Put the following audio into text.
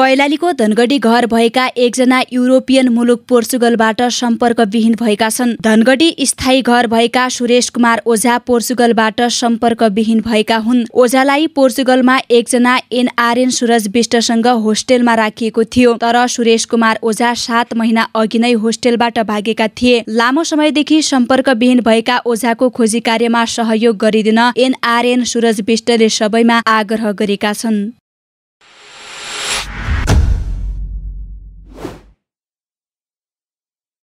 कैलालीको धनगढी घर भएका एकजना युरोपियन मुलुक पोर्चुगलबाट सम्पर्कविहीन भएका छन् धनगढी स्थायी घर भएका सुरेश कुमार ओझा पोर्चुगलबाट सम्पर्कविहीन भएका हुन् ओझालाई पोर्चुगलमा एकजना एनआरएन सुरज विष्टसँग होस्टेलमा राखिएको थियो तर सुरेश कुमार ओझा सात महिना अघि नै होस्टेलबाट भागेका थिए लामो समयदेखि सम्पर्कविहीन भएका ओझाको खोजी कार्यमा सहयोग गरिदिन एनआरएन सुरज विष्टले सबैमा आग्रह गरेका छन्